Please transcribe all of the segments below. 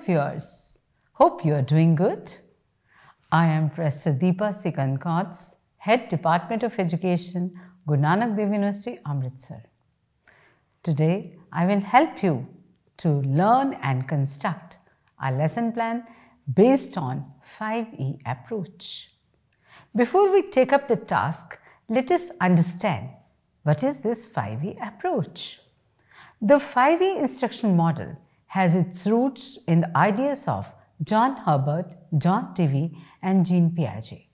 of yours. Hope you are doing good. I am Professor Deepa Sikandkats, Head Department of Education, Guru Nanak Dev University, Amritsar. Today, I will help you to learn and construct a lesson plan based on 5E approach. Before we take up the task, let us understand what is this 5E approach. The 5E instruction model has its roots in the ideas of John Herbert, John Dewey, and Jean Piaget.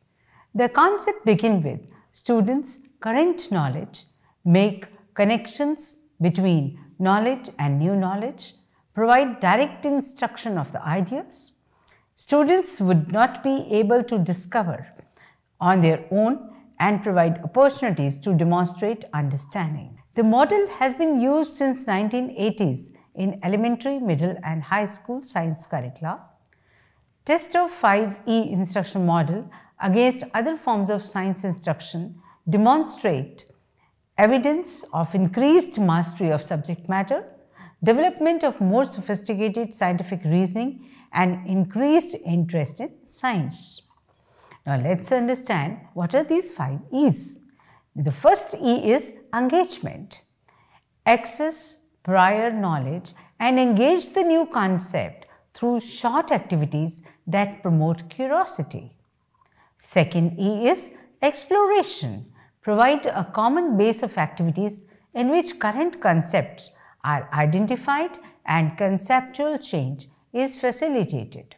The concept begins with students' current knowledge, make connections between knowledge and new knowledge, provide direct instruction of the ideas. Students would not be able to discover on their own and provide opportunities to demonstrate understanding. The model has been used since 1980s in elementary, middle and high school science curricula. Test of 5E instruction model against other forms of science instruction demonstrate evidence of increased mastery of subject matter, development of more sophisticated scientific reasoning and increased interest in science. Now, let us understand what are these five E's. The first E is engagement. Access, prior knowledge and engage the new concept through short activities that promote curiosity. Second E is exploration. Provide a common base of activities in which current concepts are identified and conceptual change is facilitated.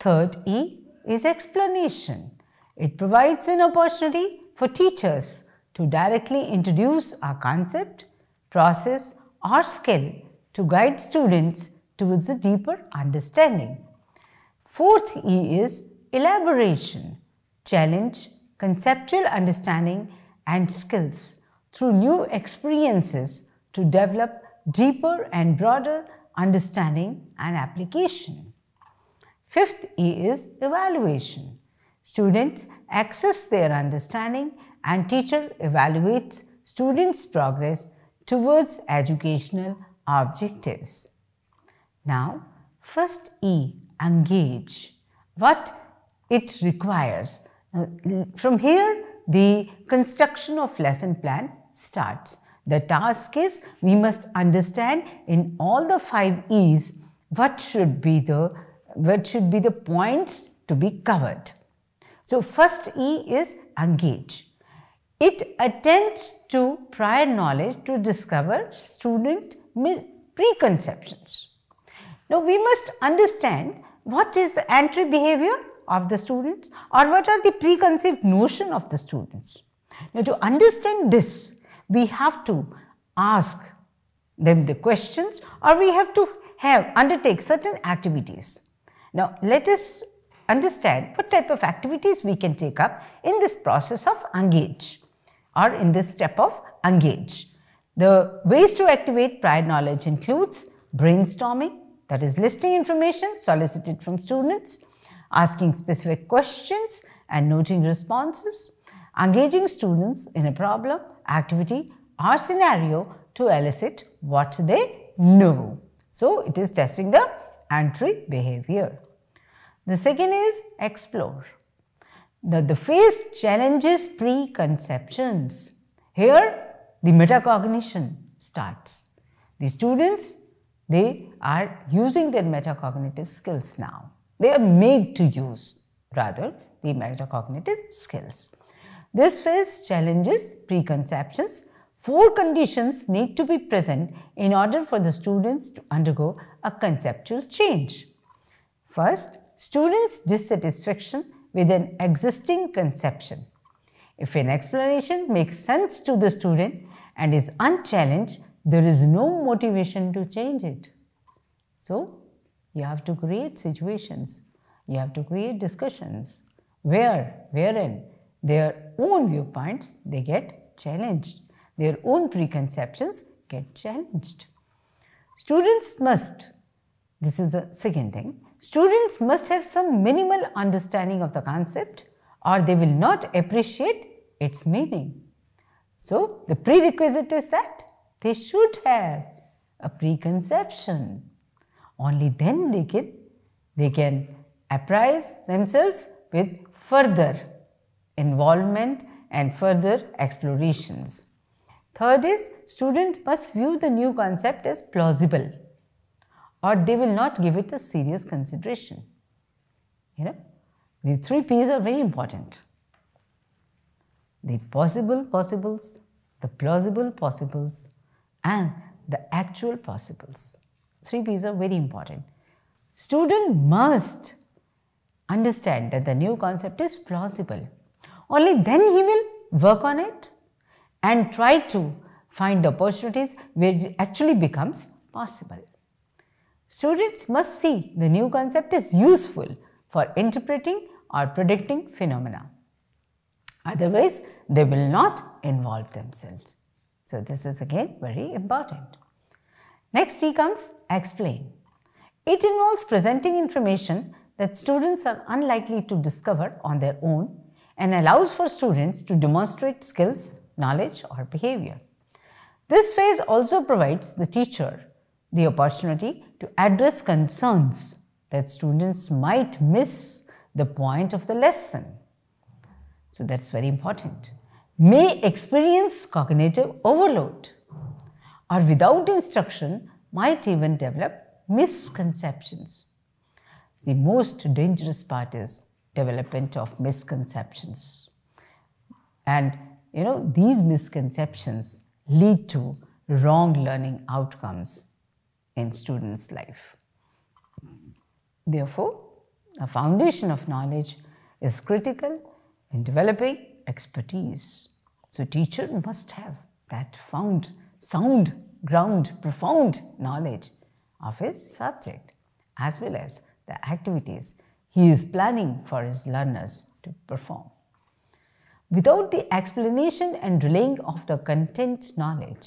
Third E is explanation. It provides an opportunity for teachers to directly introduce our concept, process or skill to guide students towards a deeper understanding. Fourth E is elaboration, challenge, conceptual understanding and skills through new experiences to develop deeper and broader understanding and application. Fifth E is evaluation. Students access their understanding and teacher evaluates students' progress towards educational objectives. Now, first E, engage. What it requires. From here, the construction of lesson plan starts. The task is we must understand in all the five E's what should be the what should be the points to be covered. So first E is engage. It attempts to prior knowledge to discover student preconceptions. Now, we must understand what is the entry behavior of the students or what are the preconceived notion of the students. Now, to understand this, we have to ask them the questions or we have to have undertake certain activities. Now, let us understand what type of activities we can take up in this process of engage. Are in this step of engage. The ways to activate prior knowledge includes brainstorming, that is listing information solicited from students, asking specific questions and noting responses, engaging students in a problem, activity or scenario to elicit what they know. So, it is testing the entry behavior. The second is explore. Now the face challenges preconceptions. Here, the metacognition starts. The students, they are using their metacognitive skills now. They are made to use, rather, the metacognitive skills. This phase challenges preconceptions. Four conditions need to be present in order for the students to undergo a conceptual change. First, students' dissatisfaction with an existing conception. If an explanation makes sense to the student and is unchallenged, there is no motivation to change it. So, you have to create situations, you have to create discussions where, wherein their own viewpoints they get challenged, their own preconceptions get challenged. Students must, this is the second thing, students must have some minimal understanding of the concept or they will not appreciate its meaning. So, the prerequisite is that they should have a preconception. Only then they can, they can apprise themselves with further involvement and further explorations. Third is students must view the new concept as plausible or they will not give it a serious consideration. You know, the three P's are very important. The possible possibles, the plausible possibles, and the actual possibles. Three P's are very important. Student must understand that the new concept is plausible. Only then he will work on it and try to find the opportunities where it actually becomes possible. Students must see the new concept is useful for interpreting or predicting phenomena. Otherwise, they will not involve themselves. So, this is again very important. Next, he comes explain. It involves presenting information that students are unlikely to discover on their own and allows for students to demonstrate skills, knowledge or behavior. This phase also provides the teacher the opportunity to address concerns that students might miss the point of the lesson. So that's very important. May experience cognitive overload or without instruction might even develop misconceptions. The most dangerous part is development of misconceptions. And you know, these misconceptions lead to wrong learning outcomes in students' life. Therefore, a foundation of knowledge is critical in developing expertise. So teacher must have that found sound ground profound knowledge of his subject as well as the activities he is planning for his learners to perform. Without the explanation and relaying of the content knowledge,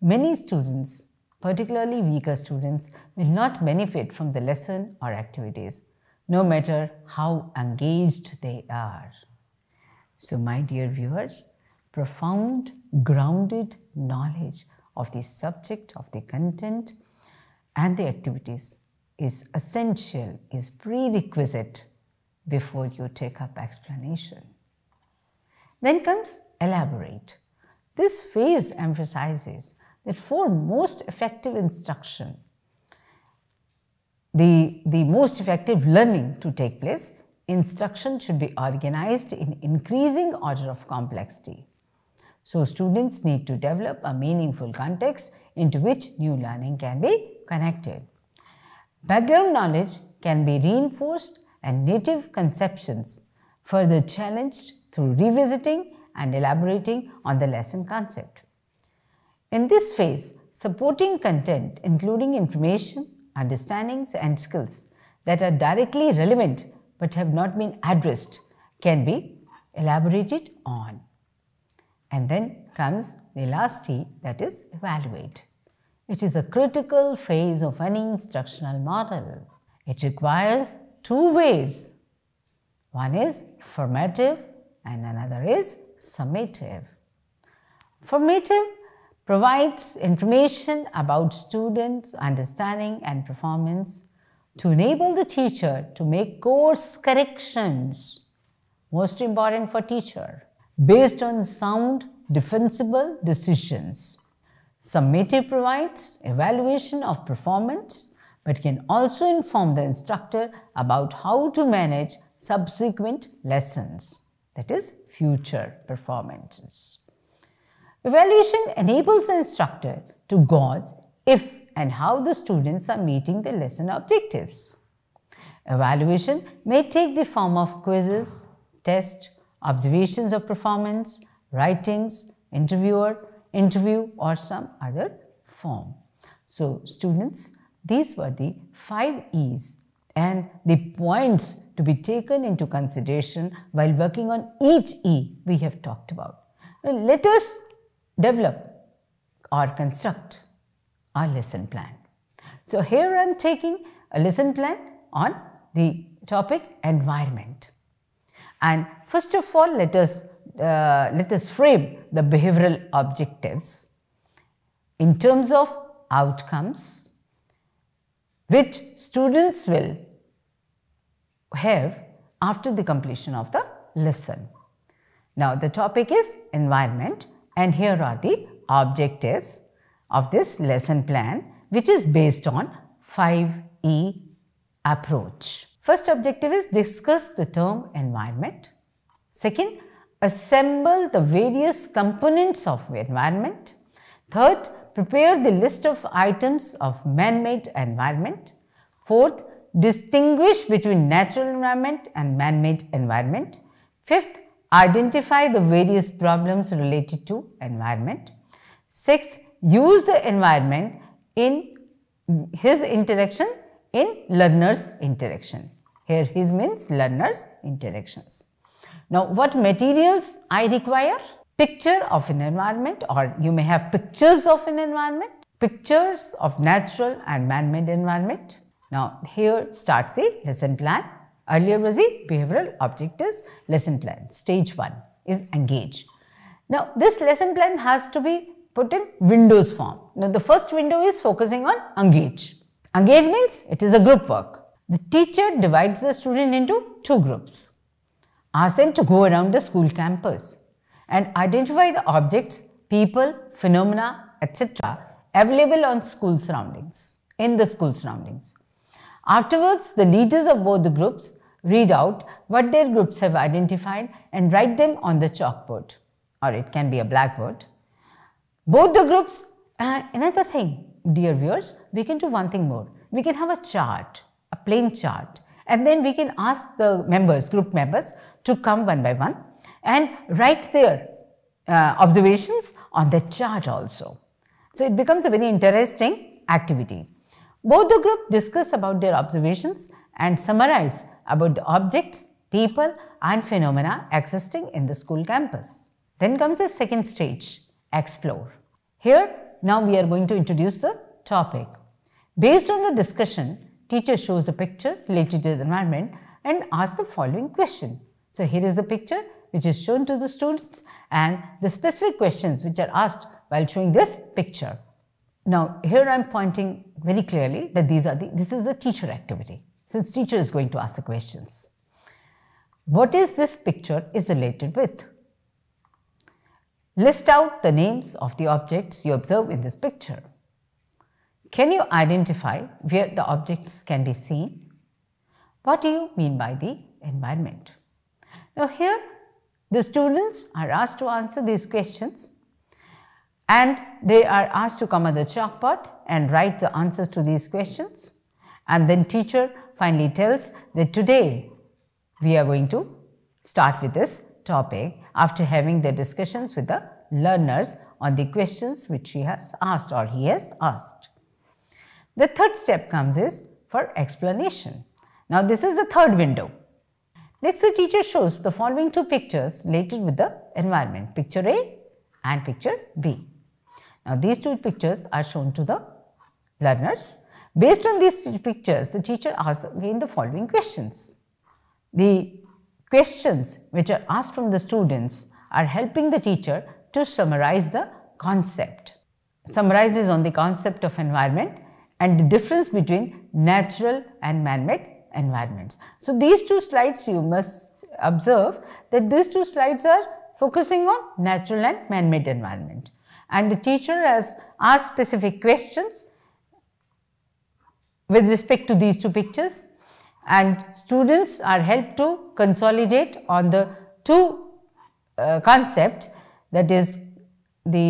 many students particularly weaker students, will not benefit from the lesson or activities, no matter how engaged they are. So, my dear viewers, profound, grounded knowledge of the subject, of the content, and the activities is essential, is prerequisite before you take up explanation. Then comes elaborate. This phase emphasizes Therefore, most effective instruction, the, the most effective learning to take place, instruction should be organized in increasing order of complexity. So, students need to develop a meaningful context into which new learning can be connected. Background knowledge can be reinforced and native conceptions further challenged through revisiting and elaborating on the lesson concept. In this phase, supporting content, including information, understandings, and skills that are directly relevant but have not been addressed, can be elaborated on. And then comes the last T that is evaluate. It is a critical phase of any instructional model. It requires two ways. One is formative and another is summative. Formative provides information about students' understanding and performance to enable the teacher to make course corrections, most important for teacher, based on sound, defensible decisions. Summative provides evaluation of performance but can also inform the instructor about how to manage subsequent lessons, that is future performances. Evaluation enables the instructor to gauge if and how the students are meeting the lesson objectives. Evaluation may take the form of quizzes, tests, observations of performance, writings, interviewer, interview or some other form. So students, these were the five E's and the points to be taken into consideration while working on each E we have talked about. let us develop or construct our lesson plan. So here I am taking a lesson plan on the topic environment. And first of all, let us, uh, let us frame the behavioral objectives in terms of outcomes which students will have after the completion of the lesson. Now, the topic is environment and here are the objectives of this lesson plan which is based on 5E approach. First objective is discuss the term environment. Second, assemble the various components of environment. Third, prepare the list of items of man-made environment. Fourth, distinguish between natural environment and man-made environment. Fifth, Identify the various problems related to environment. Sixth, use the environment in his interaction in learner's interaction. Here his means learner's interactions. Now what materials I require? Picture of an environment or you may have pictures of an environment, pictures of natural and man-made environment. Now here starts the lesson plan. Earlier was the behavioral objectives lesson plan. Stage 1 is engage. Now, this lesson plan has to be put in windows form. Now, the first window is focusing on engage. Engage means it is a group work. The teacher divides the student into two groups. Ask them to go around the school campus and identify the objects, people, phenomena, etc. available on school surroundings, in the school surroundings. Afterwards, the leaders of both the groups read out what their groups have identified and write them on the chalkboard or it can be a blackboard. Both the groups, uh, another thing, dear viewers, we can do one thing more. We can have a chart, a plain chart and then we can ask the members, group members to come one by one and write their uh, observations on the chart also. So, it becomes a very interesting activity. Both the group discuss about their observations and summarize about the objects, people and phenomena existing in the school campus. Then comes the second stage, explore. Here, now we are going to introduce the topic. Based on the discussion, teacher shows a picture related to the environment and asks the following question. So, here is the picture which is shown to the students and the specific questions which are asked while showing this picture. Now, here I'm pointing very clearly that these are the, this is the teacher activity, since teacher is going to ask the questions. What is this picture is related with? List out the names of the objects you observe in this picture. Can you identify where the objects can be seen? What do you mean by the environment? Now here, the students are asked to answer these questions and they are asked to come at the chalkboard and write the answers to these questions. And then teacher finally tells that today we are going to start with this topic after having the discussions with the learners on the questions which she has asked or he has asked. The third step comes is for explanation. Now this is the third window. Next the teacher shows the following two pictures related with the environment, picture A and picture B. Now, these two pictures are shown to the learners. Based on these pictures, the teacher asks again the following questions. The questions which are asked from the students are helping the teacher to summarize the concept. Summarizes on the concept of environment and the difference between natural and man-made environments. So, these two slides you must observe that these two slides are focusing on natural and man-made environment and the teacher has asked specific questions with respect to these two pictures and students are helped to consolidate on the two uh, concepts that is the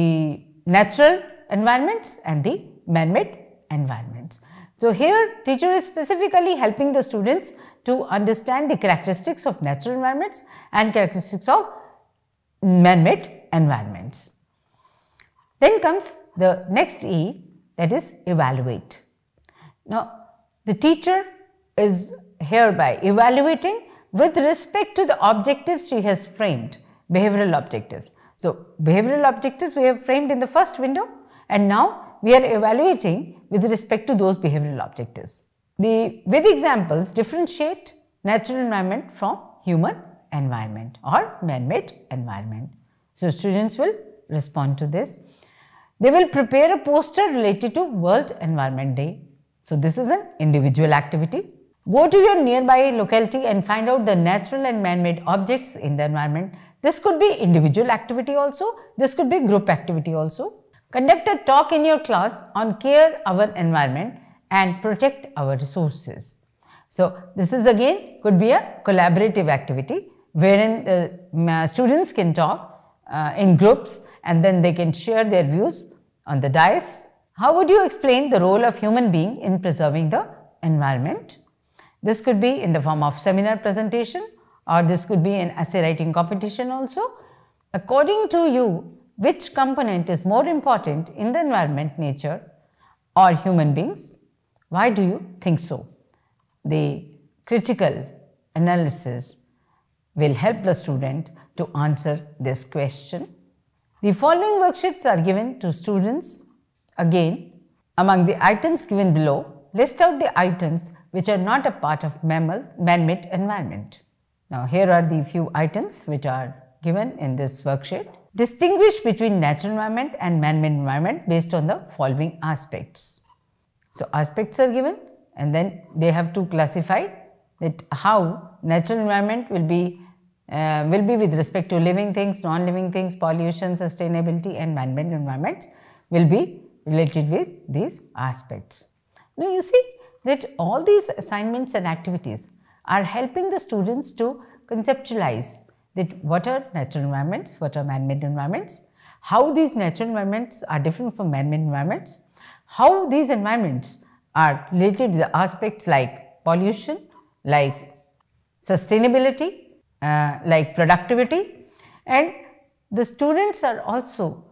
natural environments and the man-made environments. So, here teacher is specifically helping the students to understand the characteristics of natural environments and characteristics of man-made environments. Then comes the next E that is evaluate. Now, the teacher is hereby evaluating with respect to the objectives she has framed, behavioral objectives. So, behavioral objectives we have framed in the first window and now we are evaluating with respect to those behavioral objectives. The with examples differentiate natural environment from human environment or man-made environment. So, students will respond to this. They will prepare a poster related to World Environment Day. So this is an individual activity. Go to your nearby locality and find out the natural and man-made objects in the environment. This could be individual activity also. This could be group activity also. Conduct a talk in your class on care our environment and protect our resources. So this is again could be a collaborative activity wherein the uh, students can talk uh, in groups and then they can share their views on the dais, how would you explain the role of human being in preserving the environment? This could be in the form of seminar presentation or this could be an essay writing competition also. According to you, which component is more important in the environment, nature or human beings? Why do you think so? The critical analysis will help the student to answer this question. The following worksheets are given to students. Again, among the items given below, list out the items which are not a part of mammal man-made environment. Now, here are the few items which are given in this worksheet. Distinguish between natural environment and man-made environment based on the following aspects. So, aspects are given and then they have to classify that how natural environment will be uh, will be with respect to living things, non-living things, pollution, sustainability and man-made environments will be related with these aspects. Now you see that all these assignments and activities are helping the students to conceptualize that what are natural environments, what are man-made environments, how these natural environments are different from man-made environments, how these environments are related to the aspects like pollution, like sustainability, uh, like productivity and the students are also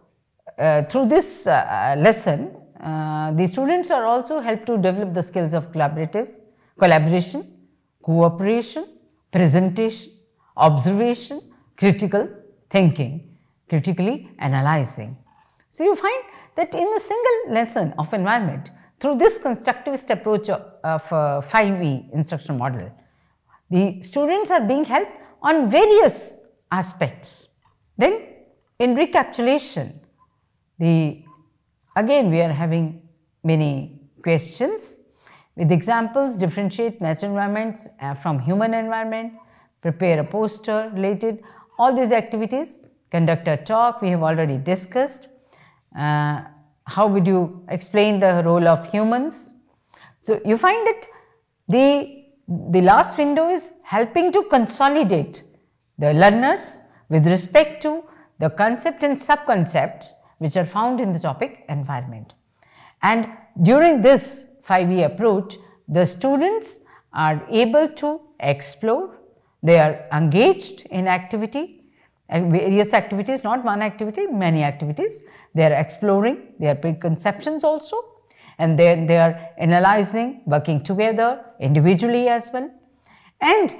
uh, through this uh, lesson uh, the students are also helped to develop the skills of collaborative collaboration cooperation presentation observation critical thinking critically analyzing so you find that in a single lesson of environment through this constructivist approach of, of 5e uh, instruction model the students are being helped on various aspects. Then in recapitulation, the again we are having many questions with examples differentiate natural environments uh, from human environment, prepare a poster related, all these activities, conduct a talk we have already discussed, uh, how would you explain the role of humans. So, you find that the the last window is helping to consolidate the learners with respect to the concept and subconcepts which are found in the topic environment. And during this 5E approach, the students are able to explore, they are engaged in activity, various activities, not one activity, many activities. They are exploring their preconceptions also and then they are analyzing, working together, individually as well. And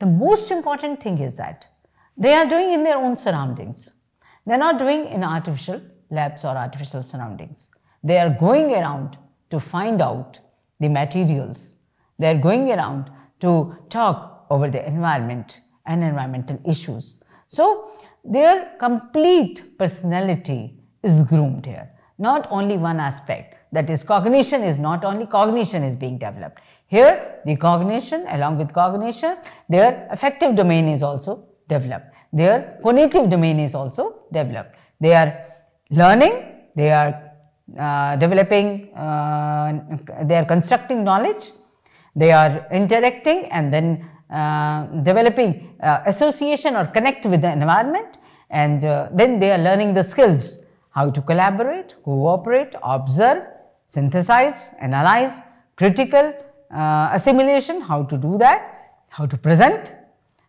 the most important thing is that they are doing in their own surroundings. They're not doing in artificial labs or artificial surroundings. They are going around to find out the materials. They are going around to talk over the environment and environmental issues. So their complete personality is groomed here, not only one aspect. That is cognition is not only cognition is being developed. Here the cognition along with cognition their affective domain is also developed. Their cognitive domain is also developed. They are learning, they are uh, developing, uh, they are constructing knowledge, they are interacting and then uh, developing uh, association or connect with the environment and uh, then they are learning the skills how to collaborate, cooperate, observe synthesize, analyze, critical, uh, assimilation, how to do that, how to present,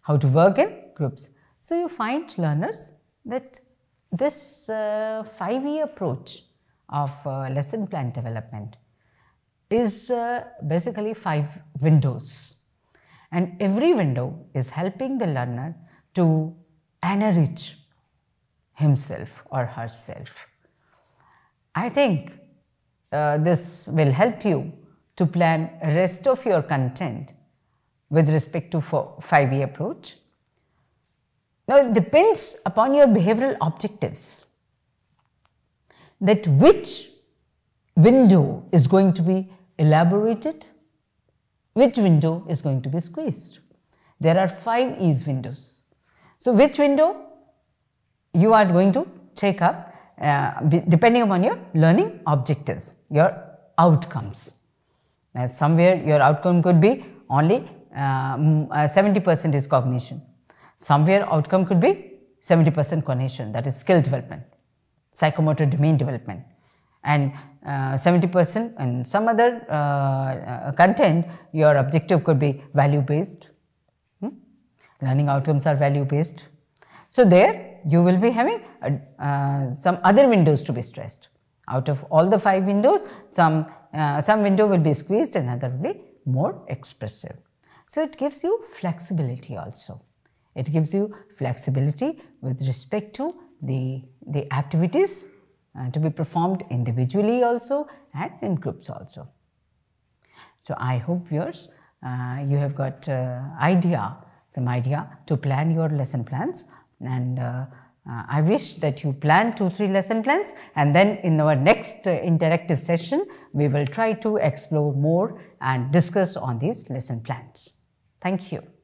how to work in groups. So, you find learners that this uh, five-year approach of uh, lesson plan development is uh, basically five windows and every window is helping the learner to enrich himself or herself. I think uh, this will help you to plan rest of your content with respect to five E approach. Now it depends upon your behavioral objectives that which window is going to be elaborated, which window is going to be squeezed. There are five E's windows. So which window you are going to take up uh, depending upon your learning objectives, your outcomes. Now, somewhere your outcome could be only 70% uh, uh, is cognition. Somewhere outcome could be 70% cognition, that is skill development, psychomotor domain development. And 70% and some other content, your objective could be value based. Hmm? Learning outcomes are value based. So, there you will be having a, uh, uh, some other windows to be stressed. Out of all the five windows, some, uh, some window will be squeezed, another will be more expressive. So it gives you flexibility also. It gives you flexibility with respect to the, the activities uh, to be performed individually also and in groups also. So I hope viewers, uh, you have got uh, idea, some idea to plan your lesson plans and uh, uh, I wish that you plan two, three lesson plans and then in our next uh, interactive session, we will try to explore more and discuss on these lesson plans. Thank you.